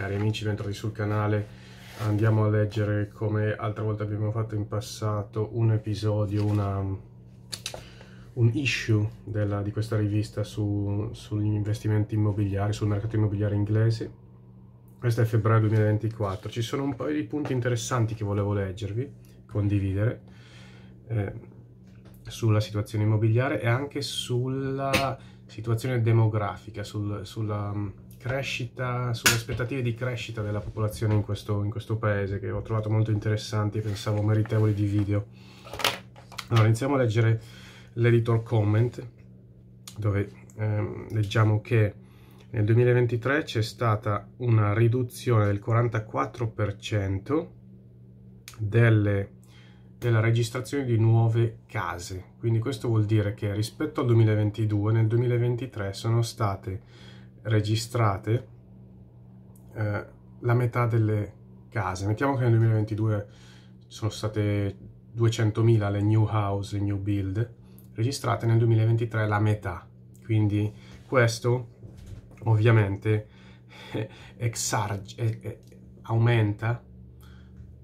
Cari amici, bentornati sul canale. Andiamo a leggere, come altra volta abbiamo fatto in passato, un episodio, una, un issue della, di questa rivista su, sugli investimenti immobiliari, sul mercato immobiliare inglese. Questo è febbraio 2024. Ci sono un paio di punti interessanti che volevo leggervi, condividere, eh, sulla situazione immobiliare e anche sulla situazione demografica, sul, sulla crescita, sulle aspettative di crescita della popolazione in questo, in questo paese che ho trovato molto interessanti e pensavo meritevoli di video. Allora, iniziamo a leggere l'editor comment, dove ehm, leggiamo che nel 2023 c'è stata una riduzione del 44% delle, della registrazione di nuove case. Quindi questo vuol dire che rispetto al 2022, nel 2023 sono state registrate eh, la metà delle case. Mettiamo che nel 2022 sono state 200.000 le new house, le new build, registrate nel 2023 la metà. Quindi questo ovviamente exarge, eh, eh, aumenta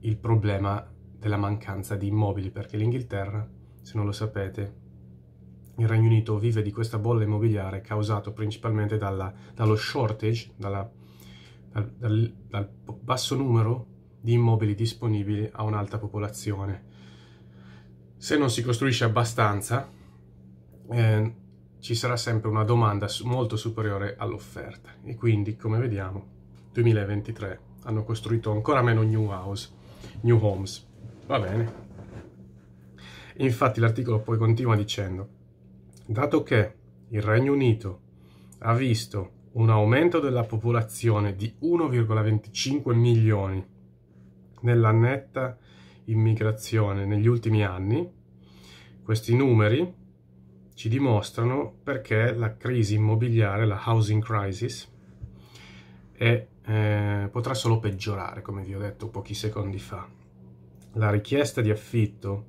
il problema della mancanza di immobili perché l'Inghilterra, se non lo sapete, il Regno Unito vive di questa bolla immobiliare causata principalmente dalla, dallo shortage, dalla, dal, dal, dal, basso numero di immobili disponibili a un'alta popolazione. Se non si costruisce abbastanza, eh, ci sarà sempre una domanda molto superiore all'offerta e quindi, come vediamo, 2023 hanno costruito ancora meno new house, new homes. Va bene. Infatti l'articolo poi continua dicendo dato che il Regno Unito ha visto un aumento della popolazione di 1,25 milioni nella netta immigrazione negli ultimi anni, questi numeri ci dimostrano perché la crisi immobiliare, la housing crisis, è, eh, potrà solo peggiorare, come vi ho detto pochi secondi fa. La richiesta di affitto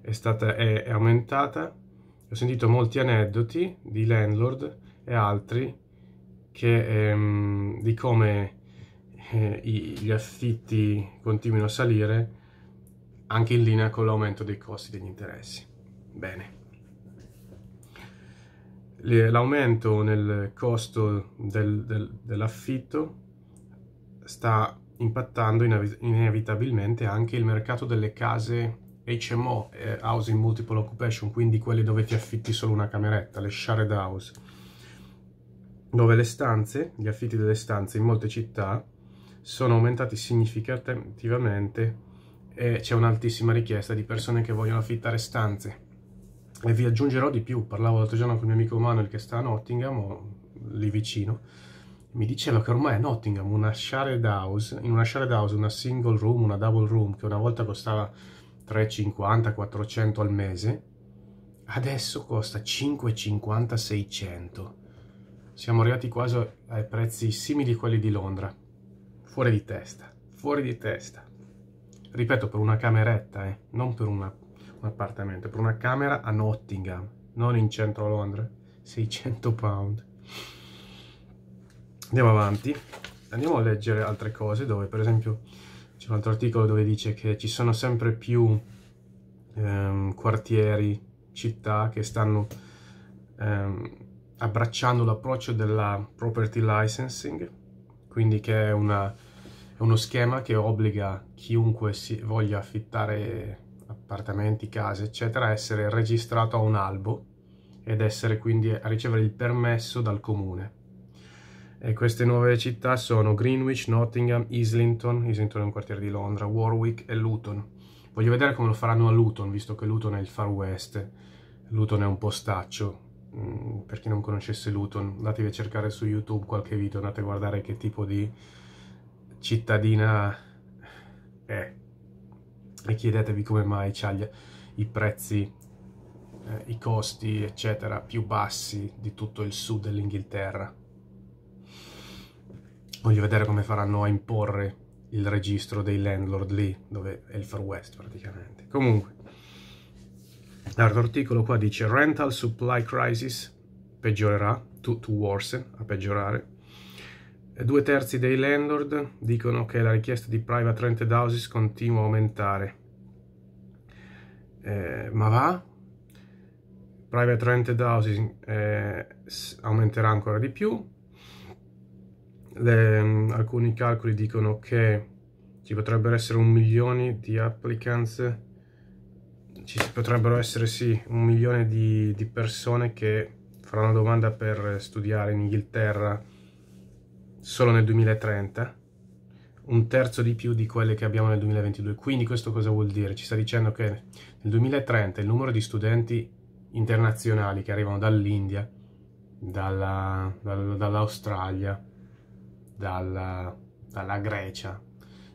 è, stata, è, è aumentata ho sentito molti aneddoti di landlord e altri che, ehm, di come eh, gli affitti continuino a salire anche in linea con l'aumento dei costi degli interessi. Bene. L'aumento nel costo del, del, dell'affitto sta impattando inevitabilmente anche il mercato delle case HMO, eh, Housing Multiple Occupation, quindi quelli dove ti affitti solo una cameretta, le shared house, dove le stanze, gli affitti delle stanze in molte città sono aumentati significativamente e c'è un'altissima richiesta di persone che vogliono affittare stanze. E vi aggiungerò di più, parlavo l'altro giorno con un mio amico Manuel che sta a Nottingham, lì vicino, mi diceva che ormai a Nottingham una shared house, in una shared house, una single room, una double room, che una volta costava 350-400 al mese, adesso costa 550-600. Siamo arrivati quasi ai prezzi simili a quelli di Londra. Fuori di testa, fuori di testa. Ripeto, per una cameretta, eh? non per una, un appartamento, per una camera a Nottingham, non in centro a Londra. 600 pound. Andiamo avanti, andiamo a leggere altre cose dove, per esempio, c'è un altro articolo dove dice che ci sono sempre più ehm, quartieri, città che stanno ehm, abbracciando l'approccio della property licensing, quindi che è, una, è uno schema che obbliga chiunque si voglia affittare appartamenti, case, eccetera, a essere registrato a un albo ed essere quindi a ricevere il permesso dal comune. E queste nuove città sono Greenwich, Nottingham, Islington, Islington è un quartiere di Londra, Warwick e Luton. Voglio vedere come lo faranno a Luton, visto che Luton è il Far West. Luton è un postaccio. Mm, per chi non conoscesse Luton, andatevi a cercare su YouTube qualche video, andate a guardare che tipo di cittadina è. E chiedetevi come mai ha i prezzi eh, i costi, eccetera, più bassi di tutto il sud dell'Inghilterra. Voglio vedere come faranno a imporre il registro dei landlord lì, dove è il Far West praticamente. Comunque, l'altro articolo qua dice Rental Supply Crisis peggiorerà, to, to worsen, a peggiorare. Due terzi dei landlord dicono che la richiesta di private rented houses continua a aumentare. Eh, ma va? Private rented houses eh, aumenterà ancora di più le, mm, alcuni calcoli dicono che ci potrebbero essere un milione di applicants, ci potrebbero essere sì un milione di, di persone che faranno domanda per studiare in Inghilterra solo nel 2030 un terzo di più di quelle che abbiamo nel 2022. Quindi questo cosa vuol dire? Ci sta dicendo che nel 2030 il numero di studenti internazionali che arrivano dall'India, dall'Australia, dalla, dalla Grecia,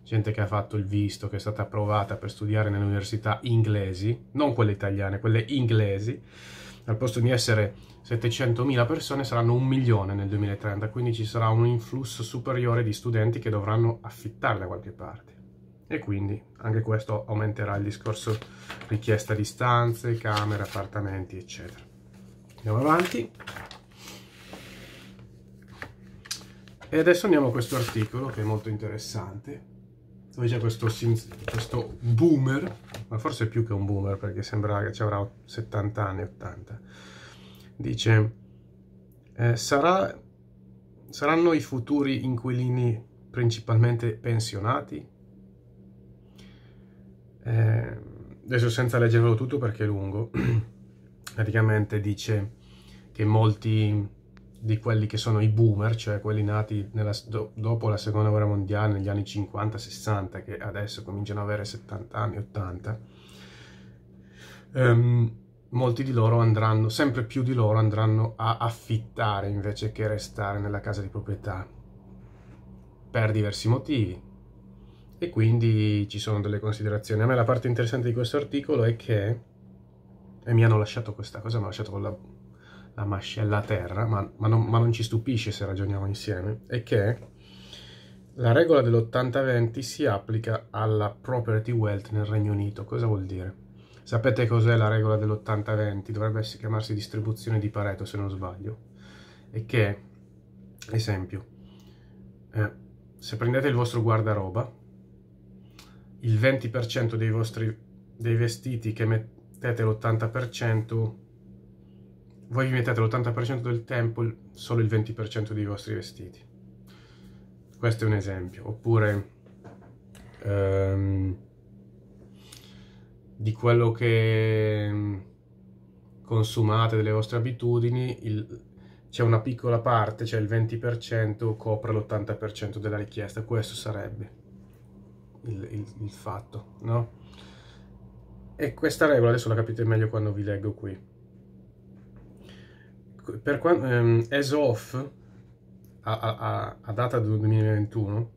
gente che ha fatto il visto, che è stata approvata per studiare nelle università inglesi, non quelle italiane, quelle inglesi, al posto di essere 700.000 persone saranno un milione nel 2030, quindi ci sarà un influsso superiore di studenti che dovranno affittare da qualche parte. E quindi anche questo aumenterà il discorso richiesta di stanze, camere, appartamenti, eccetera. Andiamo avanti. E adesso andiamo a questo articolo che è molto interessante, dove c'è questo, questo, boomer, ma forse più che un boomer perché sembra che ci avrà 70 anni, 80, dice eh, sarà, saranno i futuri inquilini principalmente pensionati? Eh, adesso senza leggervelo tutto perché è lungo, praticamente dice che molti di quelli che sono i boomer, cioè quelli nati nella, do, dopo la seconda guerra mondiale negli anni 50-60, che adesso cominciano ad avere 70 anni, 80, um, ehm, molti di loro andranno, sempre più di loro andranno a affittare invece che restare nella casa di proprietà, per diversi motivi. E quindi ci sono delle considerazioni. A me la parte interessante di questo articolo è che, e mi hanno lasciato questa cosa, mi hanno lasciato con la la mascella a terra, ma, ma, non, ma non ci stupisce se ragioniamo insieme, è che la regola dell'80-20 si applica alla property wealth nel Regno Unito. Cosa vuol dire? Sapete cos'è la regola dell'80-20? Dovrebbe chiamarsi distribuzione di Pareto, se non sbaglio. E che, esempio, eh, se prendete il vostro guardaroba, il 20% dei vostri dei vestiti che mettete l'80% voi vi mettete l'80% del tempo solo il 20% dei vostri vestiti. Questo è un esempio. Oppure ehm, di quello che mm, consumate, delle vostre abitudini, c'è una piccola parte, cioè il 20% copre l'80% della richiesta. Questo sarebbe il, il, il fatto, no? E questa regola adesso la capite meglio quando vi leggo qui per quanto ehm, as of a, a, a data del 2021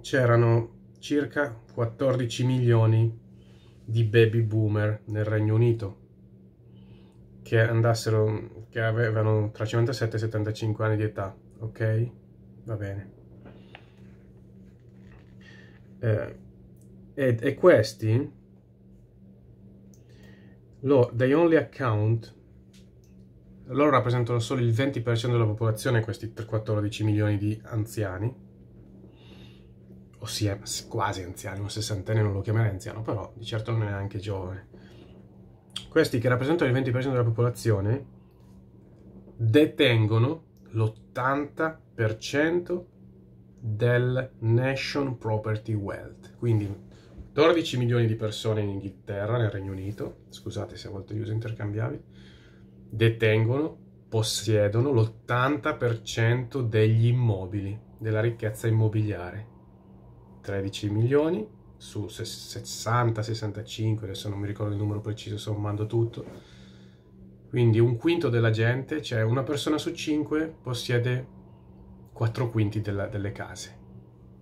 c'erano circa 14 milioni di baby boomer nel Regno Unito che andassero che avevano tra 57 e 75 anni di età ok va bene eh, e, e questi lo, they only account loro rappresentano solo il 20% della popolazione, questi 14 milioni di anziani, ossia eh, quasi anziani, un sessantenne non lo chiamerei anziano, però di certo non è neanche giovane. Questi che rappresentano il 20% della popolazione detengono l'80% del Nation Property Wealth, quindi 14 milioni di persone in Inghilterra, nel Regno Unito, scusate se a volte li uso intercambiabili, detengono, possiedono l'80% degli immobili, della ricchezza immobiliare. 13 milioni su 60, 65, adesso non mi ricordo il numero preciso, sommando tutto. Quindi un quinto della gente, cioè una persona su cinque, possiede quattro quinti della, delle case.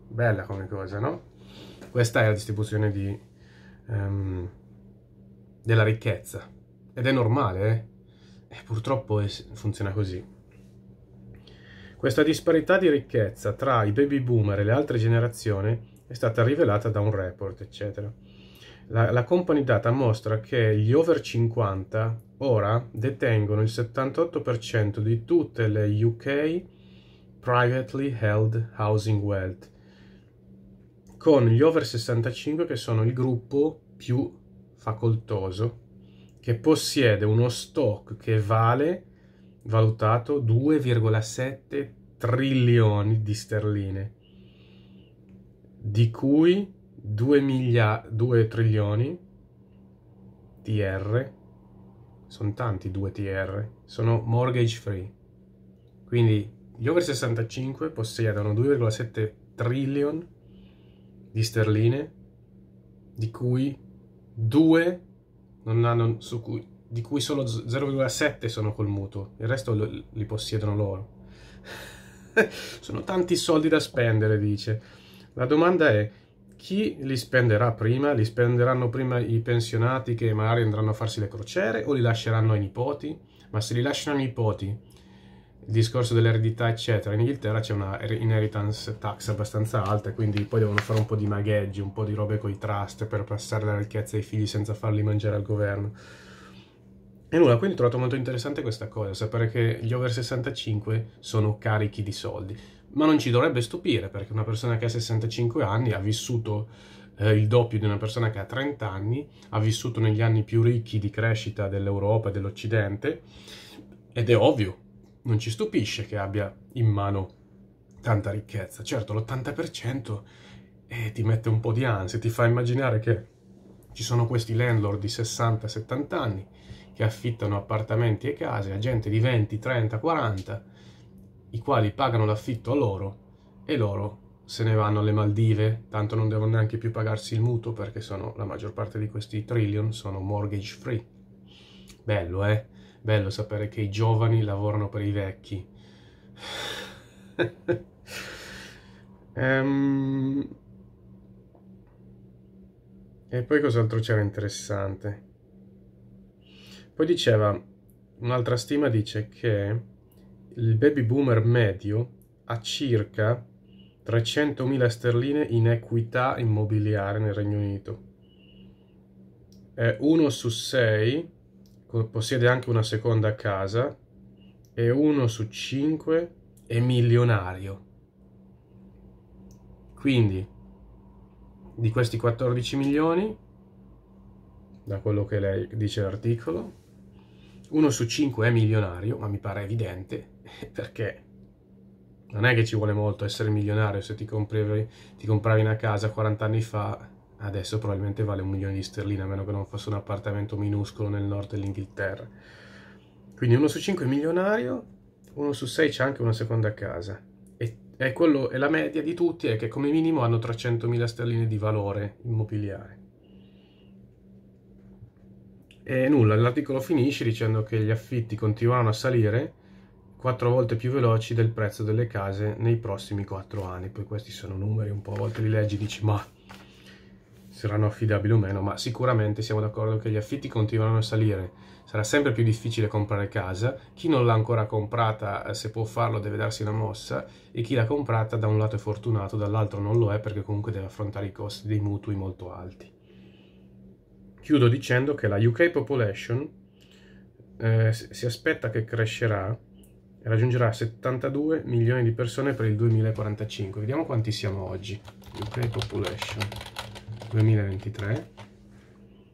Bella come cosa, no? Questa è la distribuzione di, um, della ricchezza. Ed è normale, eh? E eh, purtroppo funziona così. Questa disparità di ricchezza tra i baby boomer e le altre generazioni è stata rivelata da un report, eccetera. La, la company data mostra che gli over 50 ora detengono il 78% di tutte le UK privately held housing wealth, con gli over 65 che sono il gruppo più facoltoso che possiede uno stock che vale, valutato, 2,7 trilioni di sterline, di cui 2, milia- 2 trilioni TR, sono tanti 2 TR, sono mortgage free. Quindi gli over 65 possiedono 2,7 trilioni di sterline, di cui 2 hanno, cui, di cui solo 0,7 sono col mutuo, il resto lo, li possiedono loro. sono tanti soldi da spendere, dice. La domanda è, chi li spenderà prima? Li spenderanno prima i pensionati che magari andranno a farsi le crociere o li lasceranno ai nipoti? Ma se li lasciano ai nipoti, il discorso dell'eredità, eccetera. In Inghilterra c'è una inheritance tax abbastanza alta, quindi poi devono fare un po' di magheggi, un po' di robe coi trust per passare la ricchezza ai figli senza farli mangiare al governo. E nulla, quindi ho trovato molto interessante questa cosa, sapere che gli over 65 sono carichi di soldi. Ma non ci dovrebbe stupire, perché una persona che ha 65 anni ha vissuto eh, il doppio di una persona che ha 30 anni, ha vissuto negli anni più ricchi di crescita dell'Europa e dell'Occidente, ed è ovvio non ci stupisce che abbia in mano tanta ricchezza. Certo, l'80% eh, ti mette un po' di ansia, ti fa immaginare che ci sono questi landlord di 60-70 anni che affittano appartamenti e case a gente di 20, 30, 40, i quali pagano l'affitto a loro e loro se ne vanno alle Maldive, tanto non devono neanche più pagarsi il mutuo perché sono, la maggior parte di questi trillion sono mortgage free. Bello, eh? bello sapere che i giovani lavorano per i vecchi. um... E poi cos'altro c'era interessante? Poi diceva, un'altra stima dice che il baby boomer medio ha circa 300.000 sterline in equità immobiliare nel Regno Unito. È uno su sei possiede anche una seconda casa e uno su cinque è milionario. Quindi di questi 14 milioni, da quello che lei dice l'articolo, uno su cinque è milionario, ma mi pare evidente perché non è che ci vuole molto essere milionario se ti compravi, ti compravi una casa 40 anni fa adesso probabilmente vale un milione di sterline, a meno che non fosse un appartamento minuscolo nel nord dell'Inghilterra. Quindi uno su cinque è milionario, uno su sei c'è anche una seconda casa. E, e, quello, e la media di tutti è che come minimo hanno 300.000 sterline di valore immobiliare. E nulla, l'articolo finisce dicendo che gli affitti continuano a salire quattro volte più veloci del prezzo delle case nei prossimi quattro anni. Poi questi sono numeri, un po' a volte li leggi e dici ma saranno affidabili o meno, ma sicuramente siamo d'accordo che gli affitti continueranno a salire. Sarà sempre più difficile comprare casa, chi non l'ha ancora comprata eh, se può farlo deve darsi una mossa e chi l'ha comprata da un lato è fortunato, dall'altro non lo è perché comunque deve affrontare i costi dei mutui molto alti. Chiudo dicendo che la UK population eh, si aspetta che crescerà e raggiungerà 72 milioni di persone per il 2045. Vediamo quanti siamo oggi. UK population. 2023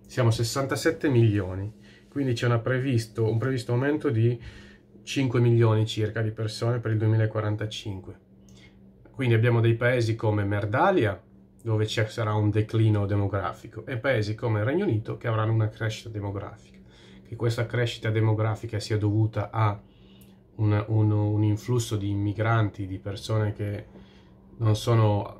siamo 67 milioni, quindi c'è previsto, un previsto aumento di 5 milioni circa di persone per il 2045. Quindi abbiamo dei paesi come Merdalia, dove ci sarà un declino demografico, e paesi come il Regno Unito che avranno una crescita demografica. Che questa crescita demografica sia dovuta a un, un, un influsso di immigranti, di persone che non sono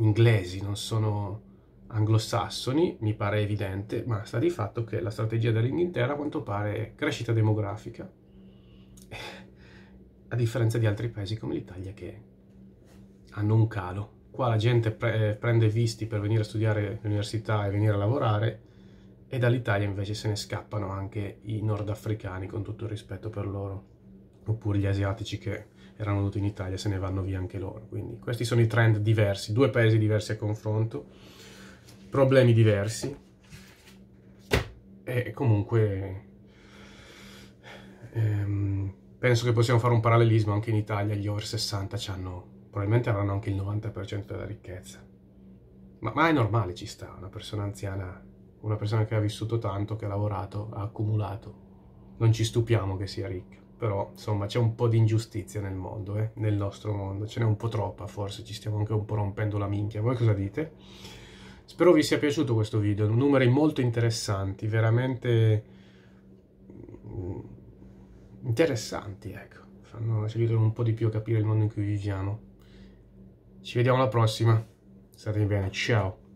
inglesi, non sono anglosassoni, mi pare evidente, ma sta di fatto che la strategia dell'Inghilterra a quanto pare è crescita demografica, a differenza di altri paesi come l'Italia che hanno un calo. Qua la gente pre eh, prende visti per venire a studiare all'università e venire a lavorare e dall'Italia invece se ne scappano anche i nordafricani con tutto il rispetto per loro, oppure gli asiatici che erano tutti in Italia, se ne vanno via anche loro. Quindi questi sono i trend diversi, due paesi diversi a confronto, problemi diversi e comunque ehm, penso che possiamo fare un parallelismo anche in Italia, gli over 60 ci hanno, probabilmente avranno anche il 90% della ricchezza. Ma, ma, è normale, ci sta, una persona anziana, una persona che ha vissuto tanto, che ha lavorato, ha accumulato. Non ci stupiamo che sia ricca però insomma c'è un po' di ingiustizia nel mondo, eh? nel nostro mondo, ce n'è un po' troppa forse, ci stiamo anche un po' rompendo la minchia, voi cosa dite? Spero vi sia piaciuto questo video, numeri molto interessanti, veramente mm, interessanti, ecco, fanno ci aiutano un po' di più a capire il mondo in cui viviamo. Ci vediamo alla prossima, state bene, ciao!